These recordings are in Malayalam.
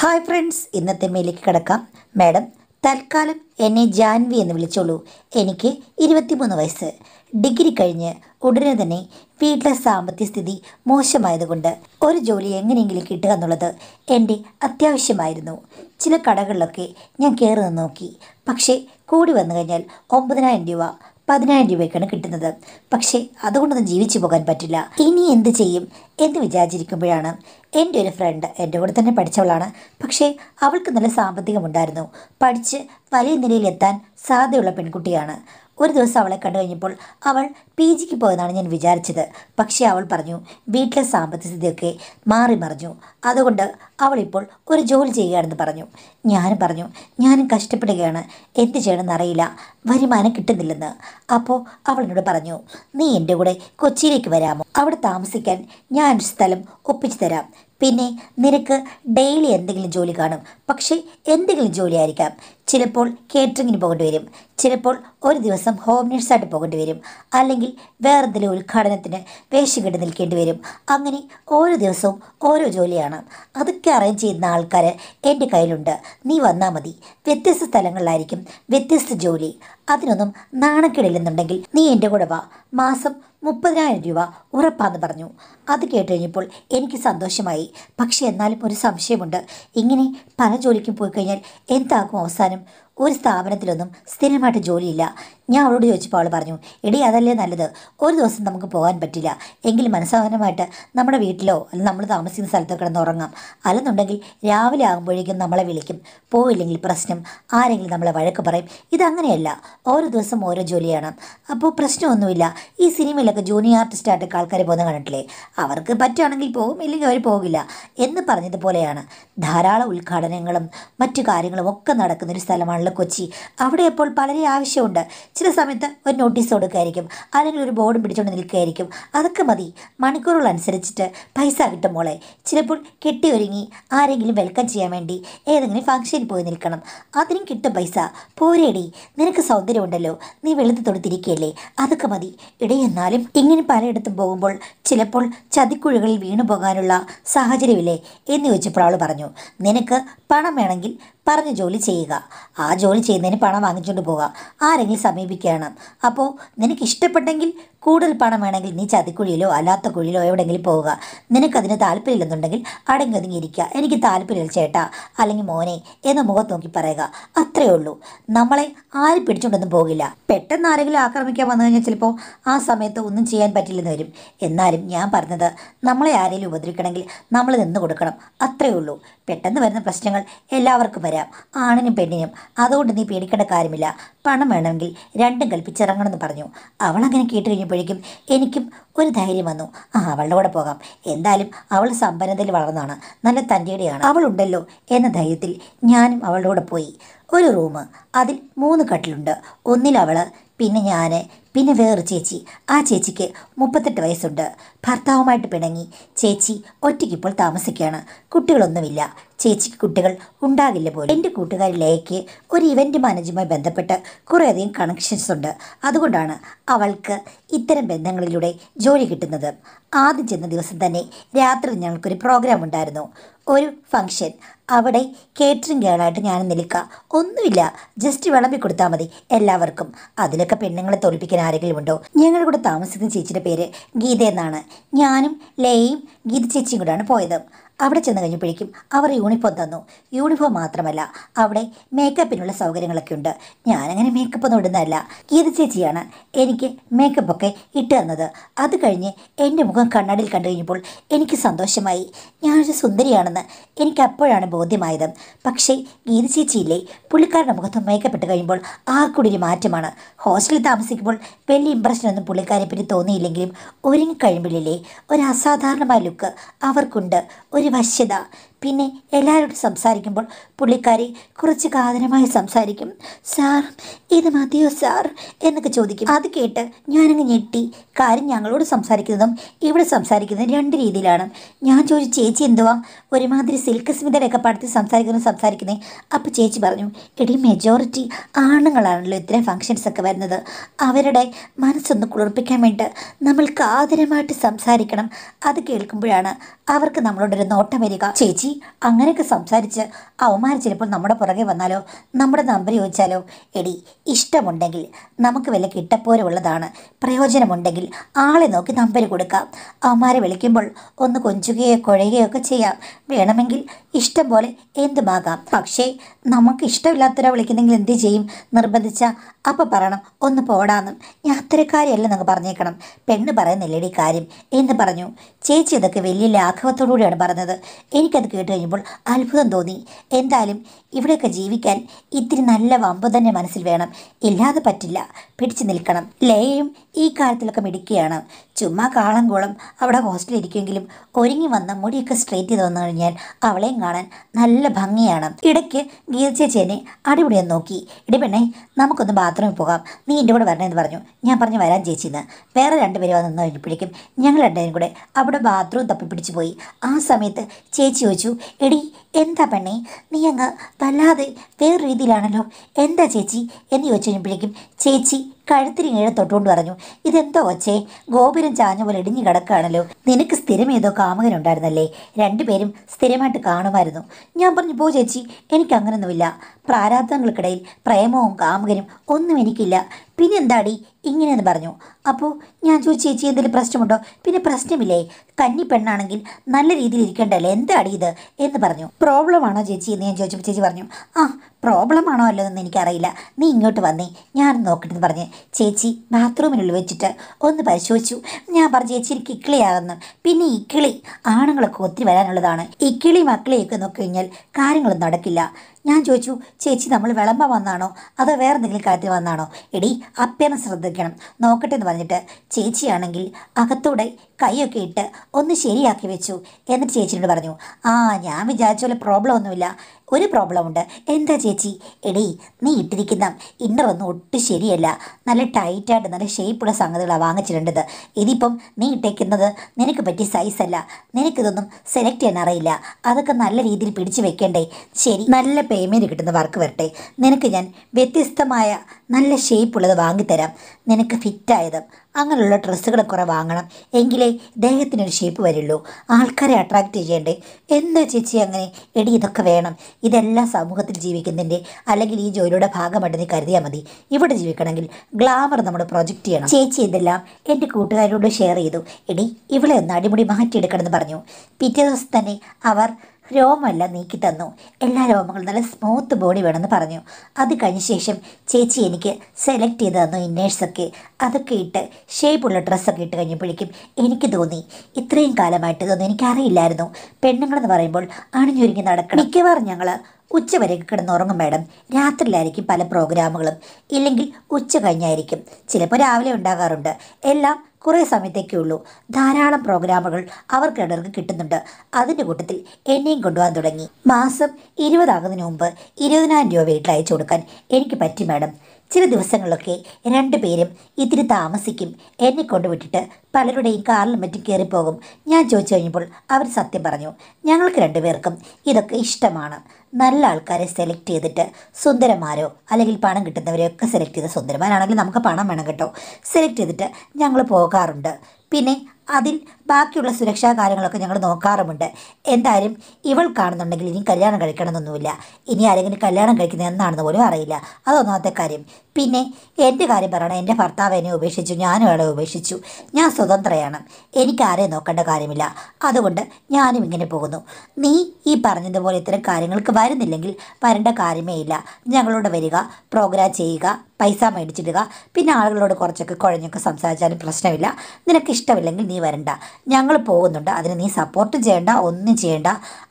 ഹായ് ഫ്രണ്ട്സ് ഇന്നത്തെ മേലേക്ക് കിടക്കാം മാഡം തൽക്കാലം എന്നെ ജാൻവി എന്ന് വിളിച്ചോളൂ എനിക്ക് ഇരുപത്തിമൂന്ന് വയസ്സ് ഡിഗ്രി കഴിഞ്ഞ് ഉടനെ തന്നെ വീട്ടിലെ സാമ്പത്തിക സ്ഥിതി മോശമായതുകൊണ്ട് ഒരു ജോലി എങ്ങനെയെങ്കിലും കിട്ടുക എന്നുള്ളത് എൻ്റെ അത്യാവശ്യമായിരുന്നു ചില കടകളിലൊക്കെ ഞാൻ കയറി നോക്കി പക്ഷേ കൂടി വന്നു കഴിഞ്ഞാൽ ഒമ്പതിനായിരം രൂപ പതിനായിരം രൂപയ്ക്കാണ് കിട്ടുന്നത് പക്ഷേ അതുകൊണ്ടൊന്നും ജീവിച്ചു പോകാൻ പറ്റില്ല ഇനി എന്ത് ചെയ്യും എന്ന് വിചാരിച്ചിരിക്കുമ്പോഴാണ് എൻ്റെ ഒരു ഫ്രണ്ട് എൻ്റെ കൂടെ തന്നെ പഠിച്ചവളാണ് പക്ഷേ അവൾക്ക് നല്ല സാമ്പത്തികമുണ്ടായിരുന്നു പഠിച്ച് വലിയ നിലയിലെത്താൻ സാധ്യതയുള്ള പെൺകുട്ടിയാണ് ഒരു ദിവസം അവളെ കണ്ടു കഴിഞ്ഞപ്പോൾ അവൾ പി ജിക്ക് പോയതാണ് ഞാൻ വിചാരിച്ചത് പക്ഷേ അവൾ പറഞ്ഞു വീട്ടിലെ സാമ്പത്തികസ്ഥിതിയൊക്കെ മാറി മറിഞ്ഞു അതുകൊണ്ട് അവളിപ്പോൾ ഒരു ജോലി ചെയ്യുകയാണെന്ന് പറഞ്ഞു ഞാനും പറഞ്ഞു ഞാനും കഷ്ടപ്പെടുകയാണ് എന്ത് ചെയ്യണമെന്ന് അറിയില്ല വരുമാനം കിട്ടുന്നില്ലെന്ന് അപ്പോൾ അവളിനോട് പറഞ്ഞു നീ എൻ്റെ കൂടെ കൊച്ചിയിലേക്ക് വരാമോ അവിടെ താമസിക്കാൻ ഞാൻ സ്ഥലം ഒപ്പിച്ചു തരാം പിന്നെ നിനക്ക് ഡെയിലി എന്തെങ്കിലും ജോലി കാണും പക്ഷേ എന്തെങ്കിലും ജോലി ആയിരിക്കാം ചിലപ്പോൾ കേറ്ററിങ്ങിന് പോകേണ്ടി വരും ചിലപ്പോൾ ഒരു ദിവസം ഹോം നേഴ്സായിട്ട് പോകേണ്ടി വരും അല്ലെങ്കിൽ വേറെന്തെങ്കിലും ഉദ്ഘാടനത്തിന് വേഷം കെട്ടി നിൽക്കേണ്ടി വരും അങ്ങനെ ഓരോ ദിവസവും ഓരോ ജോലിയാണ് അതൊക്കെ അറേഞ്ച് ചെയ്യുന്ന ആൾക്കാർ എൻ്റെ കയ്യിലുണ്ട് നീ വന്നാൽ മതി വ്യത്യസ്ത സ്ഥലങ്ങളിലായിരിക്കും വ്യത്യസ്ത ജോലി അതിനൊന്നും നാണക്കേടില്ലെന്നുണ്ടെങ്കിൽ നീ എൻ്റെ കൂടെ വാ മാസം മുപ്പതിനായിരം രൂപ ഉറപ്പാന്ന് പറഞ്ഞു അത് കേട്ടുകഴിഞ്ഞപ്പോൾ എനിക്ക് സന്തോഷമായി പക്ഷേ എന്നാലും ഒരു സംശയമുണ്ട് ഇങ്ങനെ പല ജോലിക്കും പോയി കഴിഞ്ഞാൽ എന്താകും അവസാനം time ഒരു സ്ഥാപനത്തിലൊന്നും സ്ഥിരമായിട്ട് ജോലിയില്ല ഞാൻ അവളോട് ചോദിച്ചപ്പോൾ അവൾ പറഞ്ഞു എടി അതല്ലേ നല്ലത് ഒരു ദിവസം നമുക്ക് പോകാൻ പറ്റില്ല എങ്കിൽ മനസ്സഹനമായിട്ട് നമ്മുടെ വീട്ടിലോ അല്ലെങ്കിൽ നമ്മൾ താമസിക്കുന്ന സ്ഥലത്തോ കിടന്ന് ഉറങ്ങാം അല്ലെന്നുണ്ടെങ്കിൽ രാവിലെ ആകുമ്പോഴേക്കും നമ്മളെ വിളിക്കും പോയില്ലെങ്കിൽ പ്രശ്നം ആരെങ്കിലും നമ്മളെ വഴക്ക് പറയും ഇതങ്ങനെയല്ല ഓരോ ദിവസം ഓരോ ജോലിയാണ് അപ്പോൾ പ്രശ്നമൊന്നുമില്ല ഈ സിനിമയിലൊക്കെ ജൂനിയർ ആയിട്ട് ആൾക്കാരെ പോകുന്ന കണ്ടിട്ടില്ലേ അവർക്ക് പറ്റുകയാണെങ്കിൽ പോകും ഇല്ലെങ്കിൽ അവർ പോകില്ല എന്ന് പറഞ്ഞതുപോലെയാണ് ധാരാളം ഉദ്ഘാടനങ്ങളും മറ്റു കാര്യങ്ങളും ഒക്കെ നടക്കുന്നൊരു സ്ഥലമാണല്ലോ നമ്മുടെ കൊച്ചി അവിടെ അപ്പോൾ പലരെ ആവശ്യമുണ്ട് ചില സമയത്ത് ഒരു നോട്ടീസ് കൊടുക്കുകയായിരിക്കും അല്ലെങ്കിൽ ഒരു ബോർഡ് പിടിച്ചുകൊണ്ട് നിൽക്കുകയായിരിക്കും അതൊക്കെ മതി മണിക്കൂറുകൾ അനുസരിച്ചിട്ട് പൈസ കിട്ടും മോളെ ചിലപ്പോൾ ഒരുങ്ങി ആരെങ്കിലും വെൽക്കം ചെയ്യാൻ വേണ്ടി ഏതെങ്കിലും ഫംഗ്ഷനിൽ പോയി നിൽക്കണം അതിനും കിട്ടും പൈസ പോരേടി നിനക്ക് സൗന്ദര്യമുണ്ടല്ലോ നീ വെളുത്ത് തൊടുത്തിരിക്കുകയല്ലേ അതൊക്കെ മതി ഇടയെന്നാലും ഇങ്ങനെ പലയിടത്തും പോകുമ്പോൾ ചിലപ്പോൾ ചതിക്കുഴികളിൽ വീണു പോകാനുള്ള സാഹചര്യമില്ലേ എന്ന് ചോദിച്ചപ്പോൾ അവൾ പറഞ്ഞു നിനക്ക് പണം വേണമെങ്കിൽ പറഞ്ഞ് ജോലി ചെയ്യുക ആ ജോലി ചെയ്യുന്നതിന് പണം വാങ്ങിച്ചുകൊണ്ട് പോവുക ആരെങ്കിലും സമീപിക്കുകയാണ് അപ്പോൾ നിനക്ക് ഇഷ്ടപ്പെട്ടെങ്കിൽ കൂടുതൽ പണം വേണമെങ്കിൽ നീ ചതിക്കുഴിയിലോ അല്ലാത്ത കുഴിയിലോ എവിടെയെങ്കിലും പോവുക നിനക്കതിന് താല്പര്യമില്ലെന്നുണ്ടെങ്കിൽ അടങ്ങി ഒതുങ്ങി ഇരിക്കുക എനിക്ക് താല്പര്യമില്ല ചേട്ടാ അല്ലെങ്കിൽ മോനെ എന്ന് മുഖം നോക്കി പറയുക അത്രയേ ഉള്ളൂ നമ്മളെ ആരും പിടിച്ചുകൊണ്ടൊന്നും പോകില്ല പെട്ടെന്ന് ആരെങ്കിലും ആക്രമിക്കാൻ വന്നു കഴിഞ്ഞാൽ ചിലപ്പോൾ ആ സമയത്ത് ഒന്നും ചെയ്യാൻ പറ്റില്ലെന്ന് വരും എന്നാലും ഞാൻ പറഞ്ഞത് നമ്മളെ ആരെങ്കിലും ഉപദ്രവിക്കണമെങ്കിൽ നമ്മൾ നിന്ന് കൊടുക്കണം അത്രയേ ഉള്ളൂ പെട്ടെന്ന് വരുന്ന പ്രശ്നങ്ങൾ എല്ലാവർക്കും വരാം പറയാം ആണിനും പെണ്ണിനും അതുകൊണ്ട് നീ പേടിക്കേണ്ട കാര്യമില്ല പണം വേണമെങ്കിൽ രണ്ടും കൽപ്പിച്ചിറങ്ങണമെന്ന് പറഞ്ഞു അവൾ അങ്ങനെ കേട്ട് കഴിഞ്ഞപ്പോഴേക്കും എനിക്കും ഒരു ധൈര്യം വന്നു ആ അവളുടെ കൂടെ പോകാം എന്തായാലും അവൾ സമ്പന്നതയിൽ വളർന്നാണ് നല്ല തൻ്റെയുടെയാണ് അവളുണ്ടല്ലോ എന്ന ധൈര്യത്തിൽ ഞാനും അവളുടെ കൂടെ പോയി ഒരു റൂം അതിൽ മൂന്ന് കട്ടിലുണ്ട് ഒന്നിൽ അവൾ പിന്നെ ഞാൻ പിന്നെ വേറൊരു ചേച്ചി ആ ചേച്ചിക്ക് മുപ്പത്തെട്ട് വയസ്സുണ്ട് ഭർത്താവുമായിട്ട് പിണങ്ങി ചേച്ചി ഒറ്റയ്ക്കിപ്പോൾ താമസിക്കുകയാണ് കുട്ടികളൊന്നുമില്ല ചേച്ചിക്ക് കുട്ടികൾ ഉണ്ടാകില്ല പോലും എൻ്റെ കൂട്ടുകാരി ലേക്ക് ഒരു ഇവൻ്റ് മാനേജുമായി ബന്ധപ്പെട്ട് കുറേയധികം കണക്ഷൻസ് ഉണ്ട് അതുകൊണ്ടാണ് അവൾക്ക് ഇത്തരം ബന്ധങ്ങളിലൂടെ ജോലി കിട്ടുന്നത് ആദ്യം ചെന്ന ദിവസം തന്നെ രാത്രി ഞങ്ങൾക്കൊരു പ്രോഗ്രാം ഉണ്ടായിരുന്നു ഒരു ഫംഗ്ഷൻ അവിടെ കേറ്ററിംഗ് ഗേളായിട്ട് ഞാൻ നിൽക്കുക ഒന്നുമില്ല ജസ്റ്റ് വിളമ്പി കൊടുത്താൽ മതി എല്ലാവർക്കും അതിലൊക്കെ പെണ്ണുങ്ങളെ തോൽപ്പിക്കാൻ ആരെങ്കിലും ഉണ്ടോ ഞങ്ങളുടെ കൂടെ താമസിക്കുന്ന ചേച്ചിയുടെ പേര് ഗീത എന്നാണ് ഞാനും ലയും ഗീത ചേച്ചിയും കൂടെയാണ് പോയത് അവിടെ ചെന്ന് കഴിഞ്ഞപ്പോഴേക്കും അവർ യൂണിഫോം തന്നു യൂണിഫോം മാത്രമല്ല അവിടെ മേക്കപ്പിനുള്ള സൗകര്യങ്ങളൊക്കെ ഉണ്ട് ഞാനങ്ങനെ മേക്കപ്പ് ഒന്നും ഇടുന്നതല്ല ഗീത ചേച്ചിയാണ് എനിക്ക് മേക്കപ്പൊക്കെ ഇട്ട് തന്നത് അത് കഴിഞ്ഞ് എൻ്റെ മുഖം കണ്ണാടിയിൽ കണ്ടു കഴിഞ്ഞപ്പോൾ എനിക്ക് സന്തോഷമായി ഞാനൊരു സുന്ദരിയാണെന്ന് എനിക്ക് അപ്പോഴാണ് ബോധ്യമായത് പക്ഷേ ഗീത ചേച്ചിയില്ലേ പുള്ളിക്കാരുടെ മുഖത്ത് മേക്കപ്പ് ഇട്ട് കഴിയുമ്പോൾ ആ കൂടി ഒരു മാറ്റമാണ് ഹോസ്റ്റലിൽ താമസിക്കുമ്പോൾ വലിയ ഇമ്പ്രഷനൊന്നും പുള്ളിക്കാരെപ്പറ്റി തോന്നിയില്ലെങ്കിലും ഒരുങ്ങി കഴിയുമ്പോഴില്ലേ ഒരു അസാധാരണമായ ലുക്ക് അവർക്കുണ്ട് ഒരു വശ്യത പിന്നെ എല്ലാവരോടും സംസാരിക്കുമ്പോൾ പുള്ളിക്കാരി കുറച്ച് കാതരമായി സംസാരിക്കും സാർ ഇത് മതിയോ സാർ എന്നൊക്കെ ചോദിക്കും അത് കേട്ട് ഞാനങ്ങ് ഞെട്ടി കാര്യം ഞങ്ങളോട് സംസാരിക്കുന്നതും ഇവിടെ സംസാരിക്കുന്നതും രണ്ട് രീതിയിലാണ് ഞാൻ ചോദിച്ചു ചേച്ചി എന്തുവാ ഒരുമാതിരി സിൽക്ക് സ്മിതയുടെയൊക്കെ പടത്തിൽ സംസാരിക്കുന്നു സംസാരിക്കുന്നത് അപ്പോൾ ചേച്ചി പറഞ്ഞു എടി മെജോറിറ്റി ആണുങ്ങളാണല്ലോ ഇത്തരം ഫങ്ഷൻസൊക്കെ വരുന്നത് അവരുടെ മനസ്സൊന്ന് കുളിർപ്പിക്കാൻ വേണ്ടി നമ്മൾ കാതരമായിട്ട് സംസാരിക്കണം അത് കേൾക്കുമ്പോഴാണ് അവർക്ക് നമ്മളോടൊരു നോട്ടം വരിക ചേച്ചി ചേച്ചി അങ്ങനെയൊക്കെ സംസാരിച്ച് അവന്മാർ ചിലപ്പോൾ നമ്മുടെ പുറകെ വന്നാലോ നമ്മുടെ നമ്പർ ചോദിച്ചാലോ എടി ഇഷ്ടമുണ്ടെങ്കിൽ നമുക്ക് വല്ല കിട്ടപ്പോരുള്ളതാണ് പ്രയോജനമുണ്ടെങ്കിൽ ആളെ നോക്കി നമ്പർ കൊടുക്കാം അവന്മാരെ വിളിക്കുമ്പോൾ ഒന്ന് കൊഞ്ചുകയോ കുഴയുകയോ ഒക്കെ ചെയ്യാം വേണമെങ്കിൽ ഇഷ്ടം പോലെ എന്തുമാകാം പക്ഷേ നമുക്ക് ഇഷ്ടമില്ലാത്തവരെ വിളിക്കുന്നെങ്കിൽ എന്ത് ചെയ്യും നിർബന്ധിച്ച അപ്പം പറയണം ഒന്ന് പോടാന്നും ഞാൻ അത്തരക്കാരെയല്ല നിങ്ങൾ പറഞ്ഞേക്കണം പെണ്ണ് പറയുന്നില്ലേടി കാര്യം എന്ന് പറഞ്ഞു ചേച്ചി അതൊക്കെ വലിയ ലാഘവത്തോടുകൂടിയാണ് പറഞ്ഞത് എനിക്കത് കേട്ട് കഴിയുമ്പോൾ അത്ഭുതം തോന്നി എന്തായാലും ഇവിടെയൊക്കെ ജീവിക്കാൻ ഇത്തിരി നല്ല വമ്പ് തന്നെ മനസ്സിൽ വേണം ഇല്ലാതെ പറ്റില്ല പിടിച്ചു നിൽക്കണം ലയയും ഈ കാലത്തിലൊക്കെ മിടുക്കിയാണ് ചുമ്മാ കോളം അവിടെ ഹോസ്റ്റലിൽ ഇരിക്കുമെങ്കിലും ഒരുങ്ങി വന്ന മുടിയൊക്കെ സ്ട്രേറ്റ് ചെയ്ത് വന്നു കഴിഞ്ഞാൽ അവളെയും കാണാൻ നല്ല ഭംഗിയാണ് ഇടയ്ക്ക് ഗീത ചേച്ചേനെ അടിപൊളിയെ നോക്കി ഇടിപെണ്ണേ നമുക്കൊന്ന് ബാത്റൂമിൽ പോകാം നീ എൻ്റെ കൂടെ വരണമെന്ന് പറഞ്ഞു ഞാൻ പറഞ്ഞു വരാൻ ചേച്ചിന്ന് വേറെ രണ്ടുപേരും വന്ന് നിന്ന് കഴിഞ്ഞപ്പോഴേക്കും ഞങ്ങൾ രണ്ടുപേരും കൂടെ അവിടെ ബാത്റൂം തപ്പിപ്പിടിച്ച് പോയി ആ സമയത്ത് ചേച്ചി ചോദിച്ചു എടി എന്താ പെണ്ണേ നീ അങ്ങ് വല്ലാതെ വേറെ രീതിയിലാണല്ലോ എന്താ ചേച്ചി എന്ന് കഴിയുമ്പോഴേക്കും ചേച്ചി കഴുത്തിന് ഈഴം തൊട്ടുകൊണ്ട് പറഞ്ഞു ഇതെന്തോ ഒച്ചേ ഗോപുരം ചാഞ്ഞ പോലെ ഇടിഞ്ഞു കിടക്കുകയാണല്ലോ നിനക്ക് സ്ഥിരം ഏതോ കാമകനുണ്ടായിരുന്നല്ലേ രണ്ടുപേരും സ്ഥിരമായിട്ട് കാണുമായിരുന്നു ഞാൻ പറഞ്ഞു പോ ചേച്ചി എനിക്കങ്ങനൊന്നുമില്ല പ്രാരാബ്ദങ്ങൾക്കിടയിൽ പ്രേമവും കാമുകനും ഒന്നും എനിക്കില്ല പിന്നെ എന്താടി ഇങ്ങനെയെന്ന് പറഞ്ഞു അപ്പോൾ ഞാൻ ചോദിച്ചു ചേച്ചി എന്തെങ്കിലും പ്രശ്നമുണ്ടോ പിന്നെ പ്രശ്നമില്ലേ കന്നി പെണ്ണാണെങ്കിൽ നല്ല രീതിയിൽ ഇരിക്കണ്ടല്ലേ എന്താടി ഇത് എന്ന് പറഞ്ഞു പ്രോബ്ലമാണോ ചേച്ചി എന്ന് ഞാൻ ചോദിച്ചപ്പോൾ ചേച്ചി പറഞ്ഞു ആ പ്രോബ്ലം ആണോ അല്ലതെന്ന് എനിക്കറിയില്ല നീ ഇങ്ങോട്ട് വന്നേ ഞാൻ എന്ന് പറഞ്ഞ് ചേച്ചി ബാത്റൂമിനുള്ളിൽ വെച്ചിട്ട് ഒന്ന് പരിശോധിച്ചു ഞാൻ പറഞ്ഞു ചേച്ചി എനിക്ക് ഇക്കിളിയാകുന്നു പിന്നെ ഇക്കിളി ആണുങ്ങളൊക്കെ ഒത്തിരി വരാനുള്ളതാണ് ഇക്കിളി മക്കളെയൊക്കെ നോക്കി കഴിഞ്ഞാൽ കാര്യങ്ങളൊന്നും നടക്കില്ല ഞാൻ ചോദിച്ചു ചേച്ചി നമ്മൾ വിളമ്പ വന്നാണോ അതോ വേറെ എന്തെങ്കിലും കാര്യത്തിൽ വന്നാണോ എടി അപ്പേനെ ശ്രദ്ധിക്കണം നോക്കട്ടെ എന്ന് പറഞ്ഞിട്ട് ചേച്ചിയാണെങ്കിൽ അകത്തൂടെ കൈയൊക്കെ ഇട്ട് ഒന്ന് ശരിയാക്കി വെച്ചു എന്നിട്ട് ചേച്ചിയോട് പറഞ്ഞു ആ ഞാൻ വിചാരിച്ച പോലെ പ്രോബ്ലം ഒന്നുമില്ല ഒരു പ്രോബ്ലം ഉണ്ട് എന്താ ചേച്ചി എടി നീ ഇട്ടിരിക്കുന്ന ഇന്നറൊന്നും ഒട്ടും ശരിയല്ല നല്ല ടൈറ്റായിട്ട് നല്ല ഷേപ്പുള്ള സംഗതികളാണ് വാങ്ങിച്ചിട്ടുണ്ടത് ഇതിപ്പം നീ ഇട്ടേക്കുന്നത് നിനക്ക് പറ്റിയ സൈസല്ല നിനക്കിതൊന്നും സെലക്ട് ചെയ്യാൻ അറിയില്ല അതൊക്കെ നല്ല രീതിയിൽ പിടിച്ചു വെക്കേണ്ടേ ശരി നല്ല പേയ്മെൻറ്റ് കിട്ടുന്ന വർക്ക് വരട്ടെ നിനക്ക് ഞാൻ വ്യത്യസ്തമായ നല്ല ഷേപ്പുള്ളത് വാങ്ങിത്തരാം നിനക്ക് ഫിറ്റായത് അങ്ങനെയുള്ള ഡ്രസ്സുകൾ കുറേ വാങ്ങണം എങ്കിലേ ദേഹത്തിനൊരു ഷേപ്പ് വരുള്ളൂ ആൾക്കാരെ അട്രാക്റ്റ് ചെയ്യേണ്ടേ എന്താ ചേച്ചി അങ്ങനെ എടി ഇതൊക്കെ വേണം ഇതെല്ലാം സമൂഹത്തിൽ ജീവിക്കുന്നതിൻ്റെ അല്ലെങ്കിൽ ഈ ജോലിയുടെ ഭാഗമായിട്ട് നീ കരുതിയാൽ മതി ഇവിടെ ജീവിക്കണമെങ്കിൽ ഗ്ലാമർ നമ്മൾ പ്രൊജക്റ്റ് ചെയ്യണം ചേച്ചി ഇതെല്ലാം എൻ്റെ കൂട്ടുകാരോട് ഷെയർ ചെയ്തു എടി ഇവളെ ഒന്ന് അടിമുടി മാറ്റിയെടുക്കണമെന്ന് പറഞ്ഞു പിറ്റേ ദിവസം തന്നെ അവർ രോമമല്ല നീക്കി തന്നു എല്ലാ രോമങ്ങളും നല്ല സ്മൂത്ത് ബോഡി വേണമെന്ന് പറഞ്ഞു അത് കഴിഞ്ഞ ശേഷം ചേച്ചി എനിക്ക് സെലക്ട് ചെയ്ത് തന്നു ഇന്നേഴ്സൊക്കെ അതൊക്കെ ഇട്ട് ഷേപ്പുള്ള ഡ്രസ്സൊക്കെ ഇട്ട് കഴിഞ്ഞപ്പോഴേക്കും എനിക്ക് തോന്നി ഇത്രയും കാലമായിട്ട് തോന്നി എനിക്കറിയില്ലായിരുന്നു പെണ്ണുങ്ങളെന്ന് പറയുമ്പോൾ അണിഞ്ഞൊരുങ്ങി നടക്കണം മിക്കവാറും ഞങ്ങൾ ഉച്ചവരെയൊക്കെ കിടന്നുറങ്ങും മേഡം രാത്രിയിലായിരിക്കും പല പ്രോഗ്രാമുകളും ഇല്ലെങ്കിൽ ഉച്ച കഴിഞ്ഞായിരിക്കും ചിലപ്പോൾ രാവിലെ ഉണ്ടാകാറുണ്ട് എല്ലാം കുറേ സമയത്തേക്കേ ഉള്ളൂ ധാരാളം പ്രോഗ്രാമുകൾ അവർക്കിടർക്ക് കിട്ടുന്നുണ്ട് അതിൻ്റെ കൂട്ടത്തിൽ എന്നെയും കൊണ്ടുപോകാൻ തുടങ്ങി മാസം ഇരുപതാകുന്നതിന് മുമ്പ് ഇരുപതിനായിരം രൂപ വീട്ടിൽ അയച്ചു കൊടുക്കാൻ എനിക്ക് പറ്റി മാഡം ചില ദിവസങ്ങളിലൊക്കെ രണ്ടുപേരും ഇതിന് താമസിക്കും എന്നെ കൊണ്ടുവിട്ടിട്ട് പലരുടെയും കാറിൽ മറ്റും കയറിപ്പോകും ഞാൻ ചോദിച്ചു കഴിഞ്ഞപ്പോൾ അവർ സത്യം പറഞ്ഞു ഞങ്ങൾക്ക് രണ്ടുപേർക്കും ഇതൊക്കെ ഇഷ്ടമാണ് നല്ല ആൾക്കാരെ സെലക്ട് ചെയ്തിട്ട് സുന്ദരന്മാരോ അല്ലെങ്കിൽ പണം ഒക്കെ സെലക്ട് ചെയ്ത് സുന്ദരന്മാരാണെങ്കിൽ നമുക്ക് പണം വേണം കേട്ടോ സെലക്ട് ചെയ്തിട്ട് ഞങ്ങൾ പോകാറുണ്ട് പിന്നെ അതിൽ ബാക്കിയുള്ള സുരക്ഷാ കാര്യങ്ങളൊക്കെ ഞങ്ങൾ നോക്കാറുമുണ്ട് എന്തായാലും ഇവൾ കാണുന്നുണ്ടെങ്കിൽ ഇനി കല്യാണം കഴിക്കണമെന്നൊന്നുമില്ല ഇനി ആരെങ്കിലും കല്യാണം കഴിക്കുന്നത് എന്നാണെന്ന് പോലും അറിയില്ല അതൊന്നാമത്തെ കാര്യം പിന്നെ എൻ്റെ കാര്യം പറയണം എൻ്റെ ഭർത്താവ് എന്നെ ഉപേക്ഷിച്ചു ഞാനും അവളെ ഉപേക്ഷിച്ചു ഞാൻ സ്വതന്ത്രയാണ് എനിക്ക് ആരെ നോക്കേണ്ട കാര്യമില്ല അതുകൊണ്ട് ഞാനും ഇങ്ങനെ പോകുന്നു നീ ഈ പറഞ്ഞതുപോലെ ഇത്തരം കാര്യങ്ങൾക്ക് വരുന്നില്ലെങ്കിൽ വരേണ്ട കാര്യമേ ഇല്ല ഞങ്ങളോട് വരിക പ്രോഗ്രാം ചെയ്യുക പൈസ മേടിച്ചിടുക പിന്നെ ആളുകളോട് കുറച്ചൊക്കെ കുഴഞ്ഞൊക്കെ സംസാരിച്ചാലും പ്രശ്നമില്ല നിനക്ക് ഇഷ്ടമില്ലെങ്കിൽ നീ വരണ്ട ഞങ്ങൾ പോകുന്നുണ്ട് അതിന് നീ സപ്പോർട്ട് ചെയ്യേണ്ട ഒന്നും ചെയ്യേണ്ട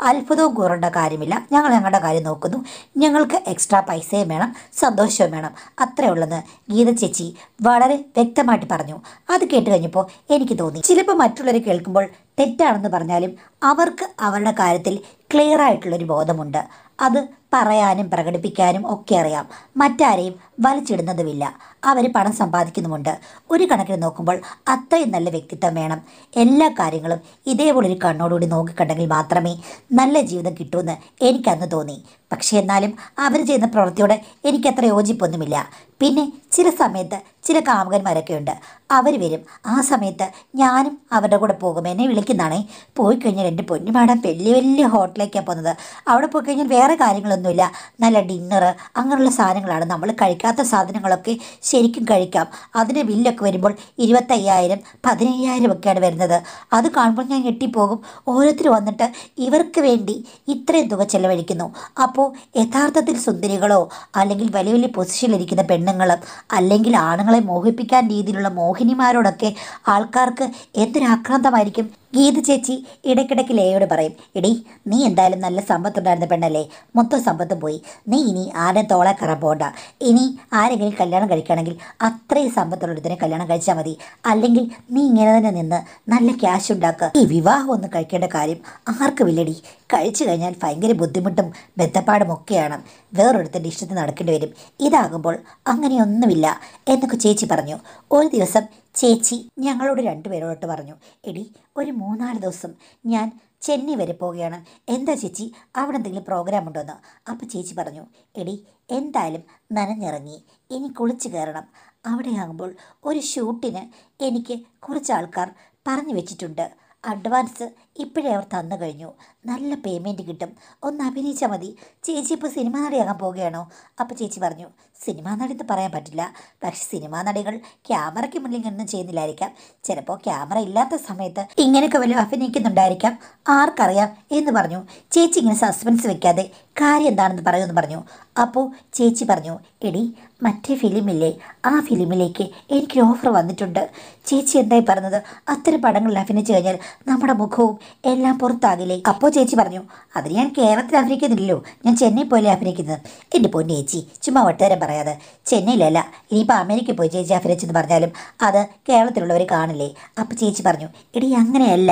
അത്ഭുതവും കൂറേണ്ട കാര്യമില്ല ഞങ്ങൾ ഞങ്ങളുടെ കാര്യം നോക്കുന്നു ഞങ്ങൾക്ക് എക്സ്ട്രാ പൈസയും വേണം സന്തോഷവും വേണം അത്ര അത്രേ ഉള്ളെന്ന് ഗീത ചേച്ചി വളരെ വ്യക്തമായിട്ട് പറഞ്ഞു അത് കേട്ട് കഴിഞ്ഞപ്പോൾ എനിക്ക് തോന്നി ചിലപ്പോൾ മറ്റുള്ളവർ കേൾക്കുമ്പോൾ തെറ്റാണെന്ന് പറഞ്ഞാലും അവർക്ക് അവരുടെ കാര്യത്തിൽ ക്ലിയർ ആയിട്ടുള്ളൊരു ബോധമുണ്ട് അത് പറയാനും പ്രകടിപ്പിക്കാനും ഒക്കെ അറിയാം മറ്റാരെയും വലിച്ചിടുന്നതുമില്ല അവർ പണം സമ്പാദിക്കുന്നുമുണ്ട് ഒരു കണക്കിന് നോക്കുമ്പോൾ അത്രയും നല്ല വ്യക്തിത്വം വേണം എല്ലാ കാര്യങ്ങളും ഇതേപോലെ ഒരു കണ്ണോടുകൂടി നോക്കിക്കണ്ടെങ്കിൽ മാത്രമേ നല്ല ജീവിതം കിട്ടൂന്ന് എനിക്കന്ന് തോന്നി പക്ഷേ എന്നാലും അവർ ചെയ്യുന്ന പ്രവൃത്തിയോട് എനിക്കത്ര യോജിപ്പൊന്നുമില്ല പിന്നെ ചില സമയത്ത് ചില കാമുകന്മാരൊക്കെയുണ്ട് ഉണ്ട് അവർ വരും ആ സമയത്ത് ഞാനും അവരുടെ കൂടെ പോകും എന്നെ വിളിക്കുന്നതാണേ പോയി കഴിഞ്ഞാൽ എൻ്റെ പൊന്നുമാടൻ വലിയ വലിയ ഹോട്ടലേക്കാണ് പോകുന്നത് അവിടെ പോയി കഴിഞ്ഞാൽ വേറെ കാര്യങ്ങളൊന്നുമില്ല നല്ല ഡിന്നറ് അങ്ങനെയുള്ള സാധനങ്ങളാണ് നമ്മൾ കഴിക്കാത്ത സാധനങ്ങളൊക്കെ ശരിക്കും കഴിക്കാം അതിൻ്റെ ബില്ലൊക്കെ വരുമ്പോൾ ഇരുപത്തയ്യായിരം പതിനയ്യായിരം ഒക്കെയാണ് വരുന്നത് അത് കാണുമ്പോൾ ഞാൻ ഞെട്ടിപ്പോകും ഓരോരുത്തർ വന്നിട്ട് ഇവർക്ക് വേണ്ടി ഇത്രയും തുക ചെലവഴിക്കുന്നു അപ്പോൾ യഥാർത്ഥത്തിൽ സുന്ദരികളോ അല്ലെങ്കിൽ വലിയ വലിയ പൊസിഷനിലിരിക്കുന്ന പെണ്ണുങ്ങളും അല്ലെങ്കിൽ ആണുങ്ങളെ മോഹിപ്പിക്കാൻ രീതിയിലുള്ള മോഹ മോഹിനിമാരോടൊക്കെ ആൾക്കാർക്ക് എന്തൊരാക്രാന്തമായിരിക്കും ഗീത ചേച്ചി ഇടയ്ക്കിടയ്ക്ക് ലേയോട് പറയും ഇടി നീ എന്തായാലും നല്ല സമ്പത്തുണ്ടായിരുന്ന പെണ്ണല്ലേ മൊത്തം സമ്പത്തും പോയി നീ ഇനി ആരും തോളെ കറ പോകണ്ട ഇനി ആരെങ്കിലും കല്യാണം കഴിക്കുകയാണെങ്കിൽ അത്രയും സമ്പത്തുള്ളൊരുത്തിനെ കല്യാണം കഴിച്ചാൽ മതി അല്ലെങ്കിൽ നീ ഇങ്ങനെ തന്നെ നിന്ന് നല്ല ക്യാഷ് ഉണ്ടാക്കുക ഈ വിവാഹം ഒന്നും കഴിക്കേണ്ട കാര്യം ആർക്കുമില്ലടി കഴിച്ചു കഴിഞ്ഞാൽ ഭയങ്കര ബുദ്ധിമുട്ടും ബന്ധപ്പാടും ഒക്കെയാണ് വേറൊരുത്തൻ്റെ ഇഷ്ടത്തിൽ നടക്കേണ്ടി വരും ഇതാകുമ്പോൾ അങ്ങനെയൊന്നുമില്ല എന്നൊക്കെ ചേച്ചി പറഞ്ഞു ഒരു ദിവസം ചേച്ചി ഞങ്ങളോട് രണ്ടുപേരോട്ട് പറഞ്ഞു എടി ഒരു മൂന്നാല് ദിവസം ഞാൻ ചെന്നൈ വരെ പോവുകയാണ് എന്താ ചേച്ചി അവിടെ എന്തെങ്കിലും പ്രോഗ്രാം ഉണ്ടോ അപ്പോൾ ചേച്ചി പറഞ്ഞു എടി എന്തായാലും നനഞ്ഞിറങ്ങി ഇനി കുളിച്ച് കയറണം അവിടെയാകുമ്പോൾ ഒരു ഷൂട്ടിന് എനിക്ക് കുറച്ച് ആൾക്കാർ പറഞ്ഞു വെച്ചിട്ടുണ്ട് അഡ്വാൻസ് ഇപ്പോഴേ അവർ തന്നു കഴിഞ്ഞു നല്ല പേയ്മെൻറ്റ് കിട്ടും ഒന്ന് അഭിനയിച്ചാൽ മതി ചേച്ചി ഇപ്പോൾ സിനിമാ നടിയാകാൻ പോവുകയാണോ അപ്പോൾ ചേച്ചി പറഞ്ഞു സിനിമാ നടി എന്ന് പറയാൻ പറ്റില്ല പക്ഷെ സിനിമാ നടികൾ ക്യാമറയ്ക്ക് മുന്നിൽ നിന്നും ചെയ്യുന്നില്ലായിരിക്കാം ചിലപ്പോൾ ക്യാമറ ഇല്ലാത്ത സമയത്ത് ഇങ്ങനെയൊക്കെ വല്ലതും അഭിനയിക്കുന്നുണ്ടായിരിക്കാം ആർക്കറിയാം എന്ന് പറഞ്ഞു ചേച്ചി ഇങ്ങനെ സസ്പെൻസ് വെക്കാതെ കാര്യം എന്താണെന്ന് പറയുമെന്ന് പറഞ്ഞു അപ്പോൾ ചേച്ചി പറഞ്ഞു എടി മറ്റേ ഫിലിമില്ലേ ആ ഫിലിമിലേക്ക് എനിക്കൊരു ഓഫർ വന്നിട്ടുണ്ട് ചേച്ചി എന്തായി പറഞ്ഞത് അത്തരം പടങ്ങളിൽ അഭിനയിച്ചു കഴിഞ്ഞാൽ നമ്മുടെ മുഖവും എല്ലാം പുറത്താകില്ലേ അപ്പോൾ ചേച്ചി പറഞ്ഞു അതിന് ഞാൻ കേരളത്തിൽ അഭിനയിക്കുന്നില്ലല്ലോ ഞാൻ ചെന്നൈ പോയില്ലേ അഭിനയിക്കുന്നത് എൻ്റെ പൊന്നു ചേച്ചി ചുമ്മാ വട്ടേരം പറയാതെ ചെന്നൈയിലല്ല ഇനിയിപ്പോൾ അമേരിക്കയിൽ പോയി ചേച്ചി അഭിനയിച്ചെന്ന് പറഞ്ഞാലും അത് കേരളത്തിലുള്ളവർ കാണില്ലേ അപ്പോൾ ചേച്ചി പറഞ്ഞു എടി അങ്ങനെയല്ല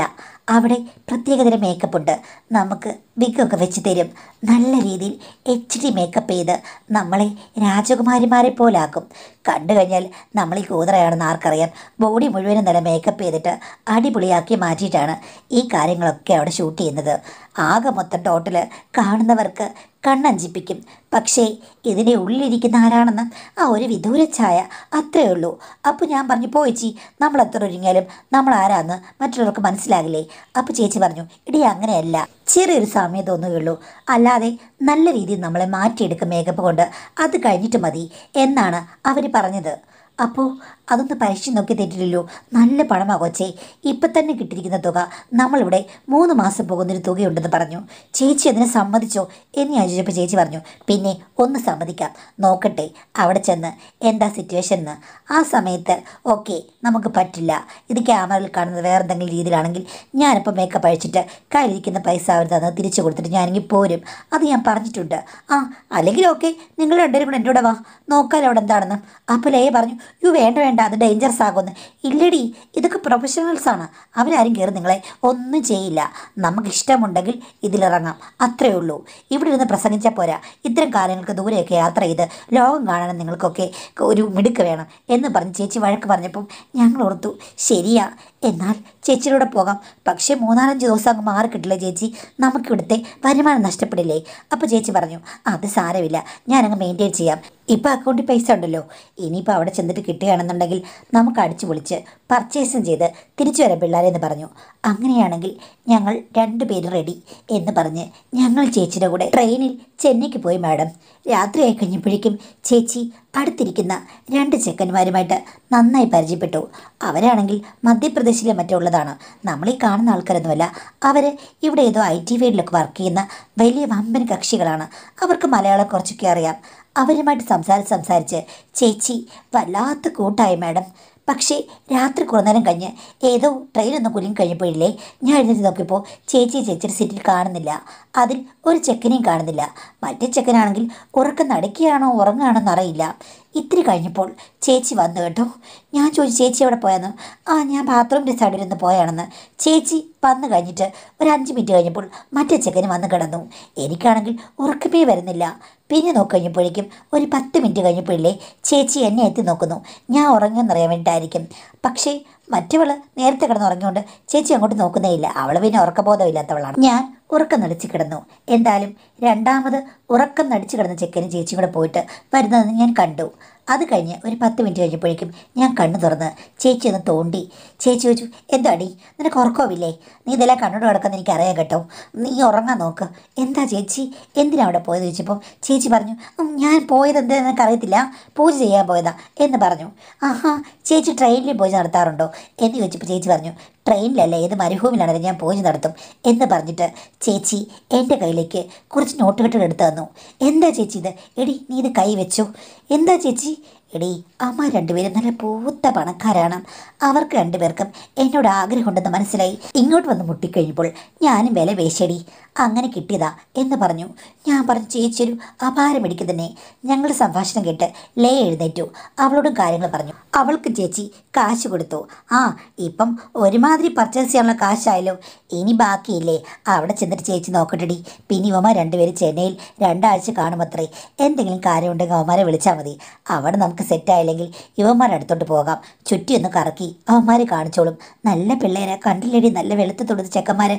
അവിടെ പ്രത്യേകതരം മേക്കപ്പ് ഉണ്ട് നമുക്ക് വിഗൊക്കെ വെച്ച് തരും നല്ല രീതിയിൽ എച്ച് ഡി മേക്കപ്പ് ചെയ്ത് നമ്മളെ രാജകുമാരിമാരെ പോലാക്കും കണ്ടു കഴിഞ്ഞാൽ നമ്മൾ ഈ കൂതറയാണെന്ന് ആർക്കറിയാം ബോഡി മുഴുവനും നല്ല മേക്കപ്പ് ചെയ്തിട്ട് അടിപൊളിയാക്കി മാറ്റിയിട്ടാണ് ഈ കാര്യങ്ങളൊക്കെ അവിടെ ഷൂട്ട് ചെയ്യുന്നത് ആകെ മൊത്തം ടോട്ടൽ കാണുന്നവർക്ക് കണ്ണഞ്ചിപ്പിക്കും പക്ഷേ ഇതിൻ്റെ ഉള്ളിലിരിക്കുന്ന ആരാണെന്ന് ആ ഒരു വിദൂര ഛായ അത്രയേ ഉള്ളൂ അപ്പോൾ ഞാൻ പറഞ്ഞു പോയി ചേച്ചി നമ്മൾ എത്ര ഒരുങ്ങിയാലും നമ്മൾ ആരാന്ന് മറ്റുള്ളവർക്ക് മനസ്സിലാകില്ലേ അപ്പോൾ ചേച്ചി പറഞ്ഞു ഇടി അങ്ങനെയല്ല ചെറിയൊരു സമയം തോന്നുകയുള്ളൂ അല്ലാതെ നല്ല രീതിയിൽ നമ്മളെ മാറ്റിയെടുക്കും മേക്കപ്പ് കൊണ്ട് അത് കഴിഞ്ഞിട്ട് മതി എന്നാണ് അവർ പറഞ്ഞത് അപ്പോൾ അതൊന്ന് പരീക്ഷിച്ച് നോക്കി തരില്ലല്ലോ നല്ല പണമാ കൊച്ചേ ഇപ്പം തന്നെ കിട്ടിയിരിക്കുന്ന തുക നമ്മളിവിടെ മൂന്ന് മാസം പോകുന്നൊരു തുകയുണ്ടെന്ന് പറഞ്ഞു ചേച്ചി അതിനെ സമ്മതിച്ചോ എന്ന് ഞാൻ ചോദിച്ചപ്പോൾ ചേച്ചി പറഞ്ഞു പിന്നെ ഒന്ന് സമ്മതിക്കാം നോക്കട്ടെ അവിടെ ചെന്ന് എന്താ സിറ്റുവേഷൻ എന്ന് ആ സമയത്ത് ഓക്കെ നമുക്ക് പറ്റില്ല ഇത് ക്യാമറയിൽ കാണുന്നത് വേറെ എന്തെങ്കിലും രീതിയിലാണെങ്കിൽ ഞാനിപ്പോൾ മേക്കപ്പ് അഴിച്ചിട്ട് കയ്യിലിരിക്കുന്ന പൈസ അവർ തന്നത് തിരിച്ചു കൊടുത്തിട്ട് ഞാനെങ്കിൽ പോരും അത് ഞാൻ പറഞ്ഞിട്ടുണ്ട് ആ അല്ലെങ്കിൽ ഓക്കെ നിങ്ങൾ രണ്ടുപേരും കൂടെ എൻ്റെ കൂടെ വാ നോക്കാൻ അവിടെ എന്താണെന്ന് അപ്പോൾ ലേ പറഞ്ഞു യു വേണ്ട വേണ്ട അത് ഡേഞ്ചറസ് ആകുമെന്ന് ഇല്ലടി ഇതൊക്കെ പ്രൊഫഷണൽസാണ് അവരാരും കയറി നിങ്ങളെ ഒന്നും ചെയ്യില്ല നമുക്ക് ഇഷ്ടമുണ്ടെങ്കിൽ ഇതിലിറങ്ങാം അത്രയേ ഉള്ളൂ ഇവിടെ ഇരുന്ന് പ്രസംഗിച്ചാൽ പോരാ ഇത്തരം കാലങ്ങൾക്ക് ദൂരെയൊക്കെ യാത്ര ചെയ്ത് ലോകം കാണാൻ നിങ്ങൾക്കൊക്കെ ഒരു മിടുക്ക് വേണം എന്ന് പറഞ്ഞ് ചേച്ചി വഴക്ക് പറഞ്ഞപ്പം ഞങ്ങൾ ഓർത്തു ശരിയാ എന്നാൽ ചേച്ചിയിലൂടെ പോകാം പക്ഷേ മൂന്നാലഞ്ച് ദിവസം അങ്ങ് മാറി കിട്ടില്ല ചേച്ചി നമുക്കിവിടുത്തെ വരുമാനം നഷ്ടപ്പെടില്ലേ അപ്പോൾ ചേച്ചി പറഞ്ഞു അത് സാരമില്ല ഞാനങ്ങ് മെയിൻറ്റെയിൻ ചെയ്യാം ഇപ്പോൾ അക്കൗണ്ടിൽ പൈസ ഉണ്ടല്ലോ ഇനിയിപ്പോൾ അവിടെ ചെന്നിട്ട് കിട്ടുകയാണെന്നുണ്ടെങ്കിൽ നമുക്ക് അടിച്ചു പൊളിച്ച് പർച്ചേസും ചെയ്ത് തിരിച്ചു വരാം പിള്ളേരെന്ന് പറഞ്ഞു അങ്ങനെയാണെങ്കിൽ ഞങ്ങൾ രണ്ടുപേരും റെഡി എന്ന് പറഞ്ഞ് ഞങ്ങൾ ചേച്ചിയുടെ കൂടെ ട്രെയിനിൽ ചെന്നൈക്ക് പോയി മാഡം രാത്രിയായി കഴിഞ്ഞപ്പോഴേക്കും ചേച്ചി അടുത്തിരിക്കുന്ന രണ്ട് ചെക്കന്മാരുമായിട്ട് നന്നായി പരിചയപ്പെട്ടു അവരാണെങ്കിൽ മധ്യപ്രദേശിലെ മറ്റുള്ളതാണ് നമ്മളീ കാണുന്ന ആൾക്കാരൊന്നുമല്ല അവർ ഇവിടെ ഏതോ ഐ ടി ഫീൽഡിലൊക്കെ വർക്ക് ചെയ്യുന്ന വലിയ വമ്പൻ കക്ഷികളാണ് അവർക്ക് മലയാളം കുറച്ചൊക്കെ അറിയാം അവരുമായിട്ട് സംസാരിച്ച് സംസാരിച്ച് ചേച്ചി വല്ലാത്ത കൂട്ടായി മാഡം പക്ഷേ രാത്രി കുറന്നേരം കഴിഞ്ഞ് ഏതോ ട്രെയിനൊന്നും കുലുങ്ങി കഴിഞ്ഞപ്പോഴില്ലേ ഞാൻ എഴുന്നേറ്റ് നോക്കിയപ്പോൾ ചേച്ചി ചേച്ചിയുടെ സീറ്റിൽ കാണുന്നില്ല അതിൽ ഒരു ചെക്കനെയും കാണുന്നില്ല മറ്റേ ചെക്കനാണെങ്കിൽ ഉറക്കം നടക്കുകയാണോ ഉറങ്ങുകയാണോ എന്നറിയില്ല ഇത്തിരി കഴിഞ്ഞപ്പോൾ ചേച്ചി വന്നു കേട്ടോ ഞാൻ ചോദിച്ചു ചേച്ചി എവിടെ പോയാന്ന് ആ ഞാൻ ബാത്റൂമിൻ്റെ സൈഡിൽ നിന്ന് പോയാണെന്ന് ചേച്ചി വന്നു കഴിഞ്ഞിട്ട് ഒരു അഞ്ച് മിനിറ്റ് കഴിഞ്ഞപ്പോൾ മറ്റേ ചെക്കന് വന്ന് കിടന്നു എനിക്കാണെങ്കിൽ ഉറക്കമേ വരുന്നില്ല പിന്നെ നോക്കി കഴിഞ്ഞപ്പോഴേക്കും ഒരു പത്ത് മിനിറ്റ് കഴിഞ്ഞപ്പോഴില്ലേ ചേച്ചി എന്നെ എത്തി നോക്കുന്നു ഞാൻ ഉറങ്ങുമെന്നറിയാൻ വേണ്ടിയിട്ടായിരിക്കും പക്ഷേ മറ്റവൾ നേരത്തെ കിടന്ന് ചേച്ചി അങ്ങോട്ട് നോക്കുന്നേ ഇല്ല അവൾ പിന്നെ ഉറക്കബോധമില്ലാത്തവളാണ് ഞാൻ ഉറക്കം നടിച്ച് കിടന്നു എന്തായാലും രണ്ടാമത് ഉറക്കം നടിച്ച് കിടന്ന ചെക്കന് ചേച്ചിയും കൂടെ പോയിട്ട് വരുന്നതെന്ന് ഞാൻ കണ്ടു അത് കഴിഞ്ഞ് ഒരു പത്ത് മിനിറ്റ് കഴിഞ്ഞപ്പോഴേക്കും ഞാൻ കണ്ണു തുറന്ന് ചേച്ചി ഒന്ന് തോണ്ടി ചേച്ചി ചോദിച്ചു എന്താടി നിനക്ക് ഉറക്കമില്ലേ നീ ഇതെല്ലാം കണ്ണോട് കിടക്കുന്ന അറിയാൻ കേട്ടോ നീ ഉറങ്ങാൻ നോക്ക് എന്താ ചേച്ചി എന്തിനാ അവിടെ പോയത് ചോദിച്ചപ്പോൾ ചേച്ചി പറഞ്ഞു ഞാൻ പോയത് എന്താ അറിയത്തില്ല പൂജ ചെയ്യാൻ പോയതാ എന്ന് പറഞ്ഞു ആഹാ ചേച്ചി ട്രെയിനിൽ പൂജ നടത്താറുണ്ടോ എന്ന് ചോദിച്ചപ്പോൾ ചേച്ചി പറഞ്ഞു ട്രെയിനിലല്ല ഏത് മരുഭൂമിയിലാണെങ്കിലും ഞാൻ പൂജ നടത്തും എന്ന് പറഞ്ഞിട്ട് ചേച്ചി എൻ്റെ കയ്യിലേക്ക് കുറച്ച് കെട്ടുകൾ എടുത്തു തന്നു എന്താ ചേച്ചി ഇത് എടി നീ ഇത് കൈ വെച്ചു എന്താ ചേച്ചി എടി അമ്മ രണ്ടുപേരും നല്ല പൂത്ത പണക്കാരാണ് അവർക്ക് രണ്ടുപേർക്കും എന്നോട് ആഗ്രഹമുണ്ടെന്ന് മനസ്സിലായി ഇങ്ങോട്ട് വന്ന് മുട്ടിക്കഴിഞ്ഞപ്പോൾ ഞാനും വില വേശടി അങ്ങനെ കിട്ടിയതാ എന്ന് പറഞ്ഞു ഞാൻ പറഞ്ഞു ചേച്ചിയൊരു അപാരമെടുക്കി തന്നെ ഞങ്ങളുടെ സംഭാഷണം കേട്ട് ലേ എഴുന്നേറ്റു അവളോടും കാര്യങ്ങൾ പറഞ്ഞു അവൾക്ക് ചേച്ചി കാശ് കൊടുത്തു ആ ഇപ്പം ഒരുമാതിരി പർച്ചേസ് ചെയ്യാനുള്ള കാശായാലും ഇനി ബാക്കിയില്ലേ അവിടെ ചെന്നിട്ട് ചേച്ചി നോക്കട്ടെടി പിന്നെ ഇവമാർ രണ്ടുപേരും ചെന്നൈയിൽ രണ്ടാഴ്ച കാണുമത്രേ എന്തെങ്കിലും കാര്യമുണ്ടെങ്കിൽ അവന്മാരെ വിളിച്ചാൽ മതി അവിടെ നമുക്ക് സെറ്റായില്ലെങ്കിൽ ഇവന്മാരുടെ അടുത്തോട്ട് പോകാം ചുറ്റിയൊന്ന് കറക്കി അവന്മാരെ കാണിച്ചോളും നല്ല പിള്ളേരെ കണ്ടില്ലേടി നല്ല വെളുത്ത് തൊടുത്ത ചെക്കന്മാർ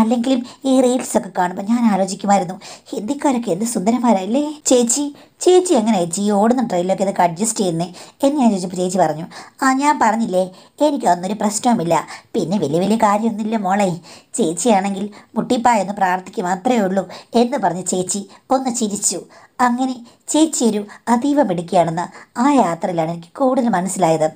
അല്ലെങ്കിലും ഈ റീൽസൊക്കെ അതൊക്കെ കാണുമ്പോൾ ഞാൻ ആലോചിക്കുമായിരുന്നു ഹിന്ദിക്കാരൊക്കെ എന്ത് സുന്ദരമാരല്ലേ ചേച്ചി ചേച്ചി എങ്ങനെ ചേച്ചി ഓടുന്ന ട്രെയിനിലൊക്കെ ഇതൊക്കെ അഡ്ജസ്റ്റ് ചെയ്യുന്നേ എന്ന് ഞാൻ ചോദിച്ചപ്പോൾ ചേച്ചി പറഞ്ഞു ആ ഞാൻ പറഞ്ഞില്ലേ എനിക്കതൊന്നൊരു പ്രശ്നവുമില്ല പിന്നെ വലിയ വലിയ കാര്യമൊന്നുമില്ല മോളെ ചേച്ചിയാണെങ്കിൽ എന്ന് പ്രാർത്ഥിക്കുക മാത്രമേ ഉള്ളൂ എന്ന് പറഞ്ഞ് ചേച്ചി ഒന്ന് ചിരിച്ചു അങ്ങനെ ചേച്ചി ഒരു അതീവ മിടുക്കിയാണെന്ന് ആ യാത്രയിലാണ് എനിക്ക് കൂടുതൽ മനസ്സിലായത്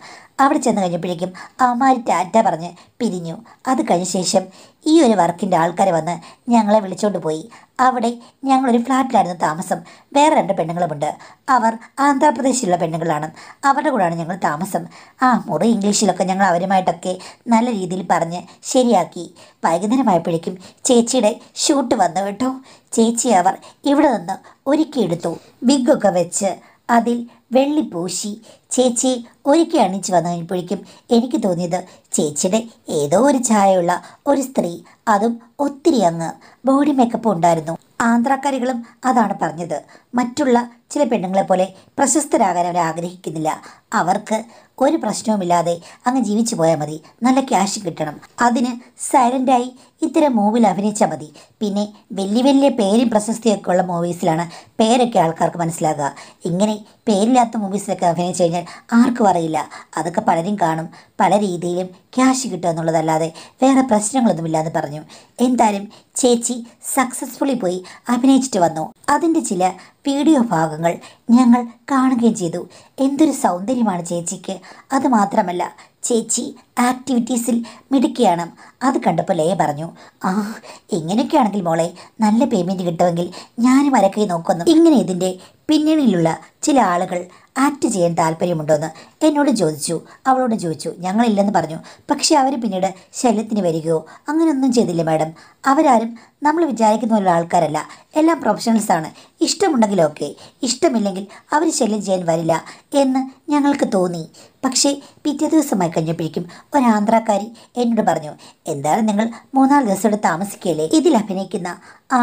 അവിടെ ചെന്ന് കഴിഞ്ഞപ്പോഴേക്കും അവന്മാർ ടാറ്റ പറഞ്ഞ് പിരിഞ്ഞു അത് കഴിഞ്ഞ ശേഷം ഈ ഒരു വർക്കിൻ്റെ ആൾക്കാർ വന്ന് ഞങ്ങളെ വിളിച്ചുകൊണ്ട് പോയി അവിടെ ഞങ്ങളൊരു ഫ്ലാറ്റിലായിരുന്നു താമസം വേറെ രണ്ട് പെണ്ണുങ്ങളുമുണ്ട് അവർ ആന്ധ്രാപ്രദേശിലുള്ള പെണ്ണുങ്ങളാണ് അവരുടെ കൂടെയാണ് ഞങ്ങൾ താമസം ആ മുറി ഇംഗ്ലീഷിലൊക്കെ ഞങ്ങൾ അവരുമായിട്ടൊക്കെ നല്ല രീതിയിൽ പറഞ്ഞ് ശരിയാക്കി വൈകുന്നേരമായപ്പോഴേക്കും ചേച്ചിയുടെ ഷൂട്ട് വന്നു കേട്ടോ ചേച്ചി അവർ ഇവിടെ നിന്ന് ഒരുക്കിയെടുത്തു ബിഗൊക്കെ വെച്ച് അതിൽ വെള്ളിപ്പൂശി ചേച്ചി ഒരുക്കി അണിച്ചു വന്നു കഴിഞ്ഞപ്പോഴേക്കും എനിക്ക് തോന്നിയത് ചേച്ചിയുടെ ഏതോ ഒരു ഛായയുള്ള ഒരു സ്ത്രീ അതും ഒത്തിരി അങ്ങ് ബോഡി മേക്കപ്പ് ഉണ്ടായിരുന്നു ആന്ധ്രാക്കാരികളും അതാണ് പറഞ്ഞത് മറ്റുള്ള ചില പെണ്ണുങ്ങളെ പോലെ പ്രശസ്തരാകാൻ അവർ ആഗ്രഹിക്കുന്നില്ല അവർക്ക് ഒരു പ്രശ്നവുമില്ലാതെ അങ്ങ് ജീവിച്ചു പോയാൽ മതി നല്ല ക്യാഷ് കിട്ടണം അതിന് സൈലൻ്റായി ഇത്തരം മൂവിൽ അഭിനയിച്ചാൽ മതി പിന്നെ വലിയ വലിയ പേരും പ്രശസ്തിയൊക്കെ ഉള്ള മൂവീസിലാണ് പേരൊക്കെ ആൾക്കാർക്ക് മനസ്സിലാകുക ഇങ്ങനെ പേരില്ലാത്ത മൂവീസിലൊക്കെ അഭിനയിച്ചു കഴിഞ്ഞാൽ ആർക്കും അറിയില്ല അതൊക്കെ പലരും കാണും പല രീതിയിലും ക്യാഷ് കിട്ടുക എന്നുള്ളതല്ലാതെ വേറെ പ്രശ്നങ്ങളൊന്നുമില്ലാതെ പറഞ്ഞു എന്തായാലും ചേച്ചി സക്സസ്ഫുള്ളി പോയി അഭിനയിച്ചിട്ട് വന്നു അതിൻ്റെ ചില വീഡിയോ ഭാഗങ്ങൾ ഞങ്ങൾ കാണുകയും ചെയ്തു എന്തൊരു സൗന്ദര്യമാണ് ചേച്ചിക്ക് അതുമാത്രമല്ല ചേച്ചി ആക്ടിവിറ്റീസിൽ മിടുക്കിയാണ് അത് കണ്ടപ്പോൾ ലയ പറഞ്ഞു ആ എങ്ങനെയൊക്കെയാണെങ്കിൽ മോളെ നല്ല പേയ്മെൻറ്റ് കിട്ടുമെങ്കിൽ ഞാനും അരക്കൈ നോക്കുന്നു ഇങ്ങനെ ഇതിൻ്റെ പിന്നണിയിലുള്ള ചില ആളുകൾ ആക്ട് ചെയ്യാൻ എന്ന് എന്നോട് ചോദിച്ചു അവളോട് ചോദിച്ചു ഞങ്ങളില്ലെന്ന് പറഞ്ഞു പക്ഷേ അവർ പിന്നീട് ശല്യത്തിന് വരികയോ അങ്ങനെയൊന്നും ചെയ്തില്ല മാഡം അവരാരും നമ്മൾ വിചാരിക്കുന്ന പോലുള്ള ആൾക്കാരല്ല എല്ലാം പ്രൊഫഷണൽസാണ് ഇഷ്ടമുണ്ടെങ്കിലൊക്കെ ഇഷ്ടമില്ലെങ്കിൽ അവർ ശല്യം ചെയ്യാൻ വരില്ല എന്ന് ഞങ്ങൾക്ക് തോന്നി പക്ഷേ പിറ്റേ ദിവസമായി കഴിഞ്ഞപ്പോഴേക്കും ഒരാന്ധ്രാക്കാരി എന്നോട് പറഞ്ഞു എന്തായാലും നിങ്ങൾ മൂന്നാല് ദിവസം ഇവിടെ താമസിക്കുകയല്ലേ ഇതിൽ അഭിനയിക്കുന്ന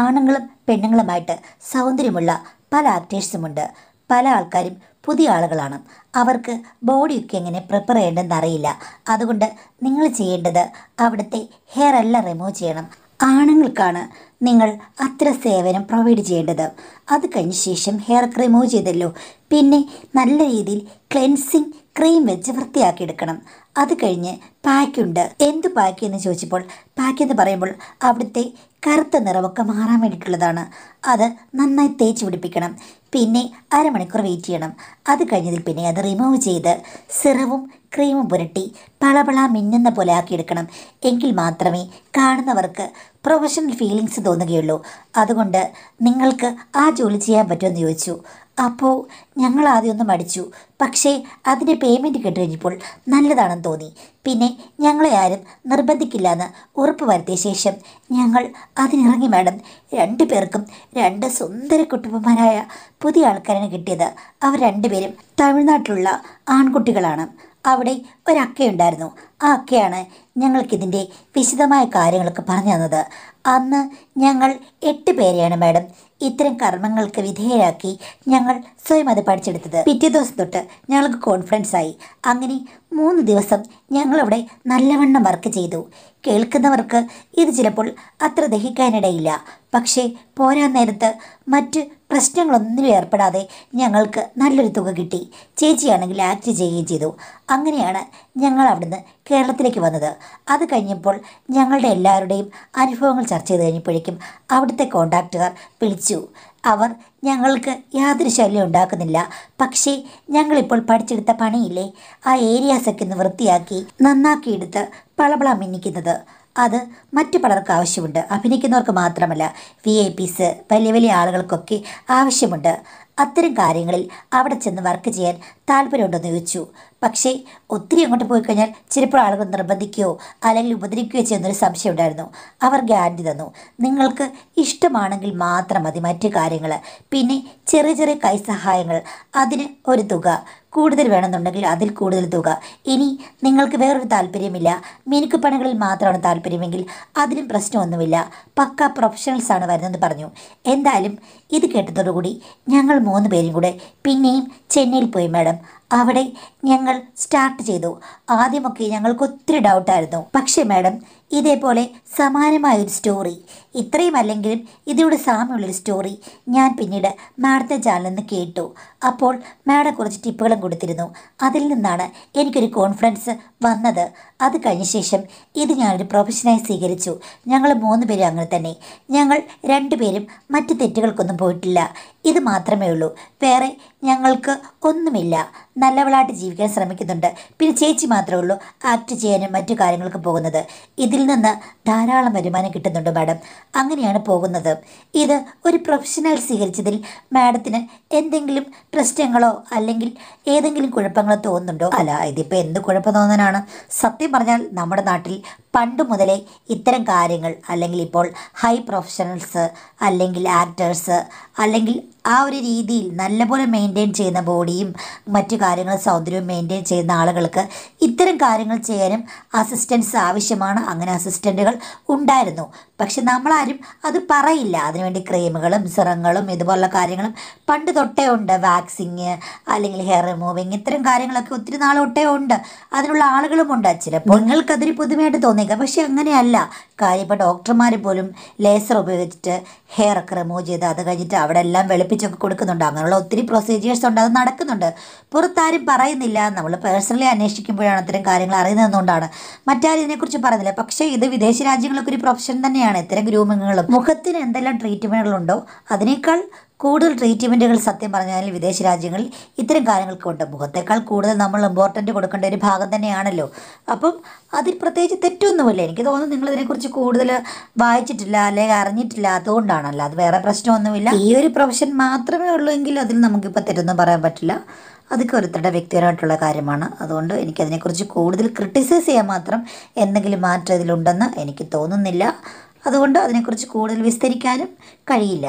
ആണുങ്ങളും പെണ്ണുങ്ങളുമായിട്ട് സൗന്ദര്യമുള്ള പല ആക്ടേഴ്സുമുണ്ട് പല ആൾക്കാരും പുതിയ ആളുകളാണ് അവർക്ക് ബോഡിയൊക്കെ എങ്ങനെ പ്രിപ്പയർ ചെയ്യേണ്ടതെന്ന് അറിയില്ല അതുകൊണ്ട് നിങ്ങൾ ചെയ്യേണ്ടത് അവിടുത്തെ ഹെയർ എല്ലാം റിമൂവ് ചെയ്യണം ആണുങ്ങൾക്കാണ് നിങ്ങൾ അത്ര സേവനം പ്രൊവൈഡ് ചെയ്യേണ്ടത് അത് കഴിഞ്ഞ ശേഷം ഹെയർ റിമൂവ് ചെയ്തല്ലോ പിന്നെ നല്ല രീതിയിൽ ക്ലെൻസിങ് ക്രീം വെച്ച് വൃത്തിയാക്കിയെടുക്കണം അത് കഴിഞ്ഞ് പാക്കുണ്ട് എന്ത് പാക്ക് എന്ന് ചോദിച്ചപ്പോൾ പാക്ക് എന്ന് പറയുമ്പോൾ അവിടുത്തെ കറുത്ത നിറമൊക്കെ മാറാൻ വേണ്ടിയിട്ടുള്ളതാണ് അത് നന്നായി തേച്ച് പിടിപ്പിക്കണം പിന്നെ അരമണിക്കൂർ വെയിറ്റ് ചെയ്യണം അത് കഴിഞ്ഞതിൽ പിന്നെ അത് റിമൂവ് ചെയ്ത് സിറവും ക്രീമും പുരട്ടി പളപള മിന്നുന്ന പോലെ ആക്കിയെടുക്കണം എങ്കിൽ മാത്രമേ കാണുന്നവർക്ക് പ്രൊഫഷണൽ ഫീലിങ്സ് തോന്നുകയുള്ളൂ അതുകൊണ്ട് നിങ്ങൾക്ക് ആ ജോലി ചെയ്യാൻ പറ്റുമെന്ന് ചോദിച്ചു അപ്പോൾ ഞങ്ങൾ ആദ്യമൊന്ന് മടിച്ചു പക്ഷേ അതിൻ്റെ പേയ്മെൻറ്റ് കിട്ടുകഴിഞ്ഞപ്പോൾ നല്ലതാണെന്ന് തോന്നി പിന്നെ ഞങ്ങളെ ആരും നിർബന്ധിക്കില്ല എന്ന് ഉറപ്പ് വരുത്തിയ ശേഷം ഞങ്ങൾ അതിനിറങ്ങി മാഡം രണ്ടു പേർക്കും രണ്ട് സുന്ദര കുട്ടുമ്പന്മാരായ പുതിയ ആൾക്കാരാണ് കിട്ടിയത് അവർ രണ്ടുപേരും തമിഴ്നാട്ടിലുള്ള ആൺകുട്ടികളാണ് അവിടെ ഒരക്കയുണ്ടായിരുന്നു ആ അക്കയാണ് ഞങ്ങൾക്കിതിൻ്റെ വിശദമായ കാര്യങ്ങളൊക്കെ പറഞ്ഞു തന്നത് അന്ന് ഞങ്ങൾ എട്ട് പേരെയാണ് മാഡം ഇത്തരം കർമ്മങ്ങൾക്ക് വിധേയരാക്കി ഞങ്ങൾ സ്വയം അത് പഠിച്ചെടുത്തത് പിറ്റേ ദിവസം തൊട്ട് ഞങ്ങൾക്ക് കോൺഫിഡൻസ് ആയി അങ്ങനെ മൂന്ന് ദിവസം ഞങ്ങളവിടെ നല്ലവണ്ണം വർക്ക് ചെയ്തു കേൾക്കുന്നവർക്ക് ഇത് ചിലപ്പോൾ അത്ര ദഹിക്കാനിടയില്ല പക്ഷേ പോരാൻ നേരത്ത് മറ്റ് പ്രശ്നങ്ങളൊന്നിലും ഏർപ്പെടാതെ ഞങ്ങൾക്ക് നല്ലൊരു തുക കിട്ടി ചേച്ചിയാണെങ്കിൽ ആക്ട് ചെയ്യുകയും ചെയ്തു അങ്ങനെയാണ് ഞങ്ങൾ അവിടുന്ന് കേരളത്തിലേക്ക് വന്നത് അത് കഴിഞ്ഞപ്പോൾ ഞങ്ങളുടെ എല്ലാവരുടെയും അനുഭവങ്ങൾ ചർച്ച ചെയ്ത് കഴിഞ്ഞപ്പോഴേക്കും അവിടുത്തെ കോണ്ടാക്റ്റുകാർ വിളിച്ചു അവർ ഞങ്ങൾക്ക് യാതൊരു ശല്യം ഉണ്ടാക്കുന്നില്ല പക്ഷേ ഞങ്ങളിപ്പോൾ പഠിച്ചെടുത്ത പണിയില്ലേ ആ ഏരിയാസൊക്കെ ഒന്ന് വൃത്തിയാക്കി നന്നാക്കിയെടുത്ത് പളപള മിന്നിക്കുന്നത് അത് മറ്റു പലർക്കും ആവശ്യമുണ്ട് അഭിനയിക്കുന്നവർക്ക് മാത്രമല്ല വി ഐ പിസ് വലിയ വലിയ ആളുകൾക്കൊക്കെ ആവശ്യമുണ്ട് അത്തരം കാര്യങ്ങളിൽ അവിടെ ചെന്ന് വർക്ക് ചെയ്യാൻ താല്പര്യമുണ്ടെന്ന് ചോദിച്ചു പക്ഷേ ഒത്തിരി അങ്ങോട്ട് പോയി കഴിഞ്ഞാൽ ചിലപ്പോൾ ആളുകൾ നിർബന്ധിക്കുകയോ അല്ലെങ്കിൽ ഉപദ്രവിക്കുകയോ ചെയ്യുന്നൊരു സംശയം ഉണ്ടായിരുന്നു അവർ ഗ്യാരണ്ടി തന്നു നിങ്ങൾക്ക് ഇഷ്ടമാണെങ്കിൽ മാത്രം മതി മറ്റു കാര്യങ്ങൾ പിന്നെ ചെറിയ ചെറിയ കൈസഹായങ്ങൾ അതിന് ഒരു തുക കൂടുതൽ വേണമെന്നുണ്ടെങ്കിൽ അതിൽ കൂടുതൽ തുക ഇനി നിങ്ങൾക്ക് വേറൊരു താല്പര്യമില്ല പണികളിൽ മാത്രമാണ് താല്പര്യമെങ്കിൽ അതിലും പ്രശ്നമൊന്നുമില്ല പക്ക പ്രൊഫഷണൽസ് ആണ് വരുന്നത് പറഞ്ഞു എന്തായാലും ഇത് കേട്ടതോടുകൂടി ഞങ്ങൾ മൂന്ന് പേരും കൂടെ പിന്നെയും ചെന്നൈയിൽ പോയി മാഡം അവിടെ ഞങ്ങൾ സ്റ്റാർട്ട് ചെയ്തു ആദ്യമൊക്കെ ഞങ്ങൾക്ക് ഒത്തിരി ഡൗട്ടായിരുന്നു പക്ഷേ മാഡം ഇതേപോലെ സമാനമായൊരു സ്റ്റോറി ഇത്രയും അല്ലെങ്കിലും ഇതിനോട് സാമ്യമുള്ളൊരു സ്റ്റോറി ഞാൻ പിന്നീട് മാഡത്തെ ചാനലിൽ നിന്ന് കേട്ടു അപ്പോൾ മാഡം കുറച്ച് ടിപ്പുകളും കൊടുത്തിരുന്നു അതിൽ നിന്നാണ് എനിക്കൊരു കോൺഫിഡൻസ് വന്നത് അത് കഴിഞ്ഞ ശേഷം ഇത് ഞാനൊരു പ്രൊഫഷനായി സ്വീകരിച്ചു ഞങ്ങൾ മൂന്ന് പേരും അങ്ങനെ തന്നെ ഞങ്ങൾ രണ്ടുപേരും മറ്റ് തെറ്റുകൾക്കൊന്നും പോയിട്ടില്ല ഇത് മാത്രമേ ഉള്ളൂ വേറെ ഞങ്ങൾക്ക് ഒന്നുമില്ല നല്ലവളായിട്ട് ജീവിക്കാൻ ശ്രമിക്കുന്നുണ്ട് പിന്നെ ചേച്ചി മാത്രമേ ഉള്ളൂ ആക്ട് ചെയ്യാനും മറ്റു കാര്യങ്ങൾക്കും പോകുന്നത് ഇതിൽ നിന്ന് ധാരാളം വരുമാനം കിട്ടുന്നുണ്ട് മാഡം അങ്ങനെയാണ് പോകുന്നത് ഇത് ഒരു പ്രൊഫഷണൽ സ്വീകരിച്ചതിൽ മാഡത്തിന് എന്തെങ്കിലും പ്രശ്നങ്ങളോ അല്ലെങ്കിൽ ഏതെങ്കിലും കുഴപ്പങ്ങളോ തോന്നുന്നുണ്ടോ അല്ല ഇതിപ്പോൾ എന്ത് കുഴപ്പം തോന്നാനാണ് സത്യം പറഞ്ഞാൽ നമ്മുടെ നാട്ടിൽ പണ്ട് മുതലേ ഇത്തരം കാര്യങ്ങൾ അല്ലെങ്കിൽ ഇപ്പോൾ ഹൈ പ്രൊഫഷണൽസ് അല്ലെങ്കിൽ ആക്ടേഴ്സ് അല്ലെങ്കിൽ ആ ഒരു രീതിയിൽ നല്ലപോലെ മെയിൻറ്റെയിൻ ചെയ്യുന്ന ബോഡിയും മറ്റു കാര്യങ്ങൾ സൗന്ദര്യവും മെയിൻറ്റെയിൻ ചെയ്യുന്ന ആളുകൾക്ക് ഇത്തരം കാര്യങ്ങൾ ചെയ്യാനും അസിസ്റ്റൻസ് ആവശ്യമാണ് അങ്ങനെ അസിസ്റ്റൻറ്റുകൾ ഉണ്ടായിരുന്നു പക്ഷെ നമ്മളാരും അത് പറയില്ല അതിനുവേണ്ടി ക്രീമുകളും സിറങ്ങളും ഇതുപോലുള്ള കാര്യങ്ങളും പണ്ട് തൊട്ടേ ഉണ്ട് വാക്സിങ് അല്ലെങ്കിൽ ഹെയർ റിമൂവിങ് ഇത്തരം കാര്യങ്ങളൊക്കെ ഒത്തിരി നാൾ തൊട്ടേ ഉണ്ട് അതിനുള്ള ആളുകളുമുണ്ട് ചിലപ്പോൾ നിങ്ങൾക്കതൊരു പുതുമയായിട്ട് തോന്നിയേക്കാം പക്ഷെ അങ്ങനെയല്ല കാര്യം ഇപ്പോൾ ഡോക്ടർമാർ പോലും ലേസർ ഉപയോഗിച്ചിട്ട് ഹെയർ ഒക്കെ റിമൂവ് ചെയ്ത് അത് കഴിഞ്ഞിട്ട് അവിടെ എല്ലാം വെളുപ്പിച്ചൊക്കെ കൊടുക്കുന്നുണ്ട് അങ്ങനെയുള്ള ഒത്തിരി പ്രൊസീജിയേഴ്സ് ഉണ്ട് അത് നടക്കുന്നുണ്ട് പുറത്താരും പറയുന്നില്ല നമ്മൾ പേഴ്സണലി അന്വേഷിക്കുമ്പോഴാണ് ഇത്തരം കാര്യങ്ങൾ അറിയുന്നതെന്നുകൊണ്ടാണ് മറ്റാരും ഇതിനെക്കുറിച്ച് പറയുന്നില്ല പക്ഷേ ഇത് വിദേശ രാജ്യങ്ങളൊക്കെ ഒരു പ്രൊഫഷൻ തന്നെയാണ് തന്നെയാണ് ഇത്തരം ഗ്രൂമിങ്ങുകളും മുഖത്തിന് എന്തെല്ലാം ട്രീറ്റ്മെൻറ്റുകളുണ്ടോ അതിനേക്കാൾ കൂടുതൽ ട്രീറ്റ്മെൻറ്റുകൾ സത്യം പറഞ്ഞാൽ വിദേശ രാജ്യങ്ങളിൽ ഇത്തരം കാര്യങ്ങൾക്കുണ്ട് മുഖത്തേക്കാൾ കൂടുതൽ നമ്മൾ ഇമ്പോർട്ടൻറ്റ് കൊടുക്കേണ്ട ഒരു ഭാഗം തന്നെയാണല്ലോ അപ്പം അതിൽ പ്രത്യേകിച്ച് തെറ്റൊന്നുമില്ല എനിക്ക് തോന്നുന്നു നിങ്ങൾ ഇതിനെക്കുറിച്ച് കൂടുതൽ വായിച്ചിട്ടില്ല അല്ലെങ്കിൽ അറിഞ്ഞിട്ടില്ല അതുകൊണ്ടാണല്ലോ അത് വേറെ പ്രശ്നമൊന്നുമില്ല ഈ ഒരു പ്രൊഫഷൻ മാത്രമേ ഉള്ളൂ എങ്കിൽ അതിൽ നമുക്കിപ്പോൾ തെറ്റൊന്നും പറയാൻ പറ്റില്ല അതൊക്കെ ഒരുത്തരുടെ വ്യക്തിപരമായിട്ടുള്ള കാര്യമാണ് അതുകൊണ്ട് എനിക്കതിനെക്കുറിച്ച് കൂടുതൽ ക്രിട്ടിസൈസ് ചെയ്യാൻ മാത്രം എന്തെങ്കിലും മാറ്റം ഇതിലുണ്ടെന്ന് എനിക്ക് തോന്നുന്നില്ല അതുകൊണ്ട് അതിനെക്കുറിച്ച് കൂടുതൽ വിസ്തരിക്കാനും കഴിയില്ല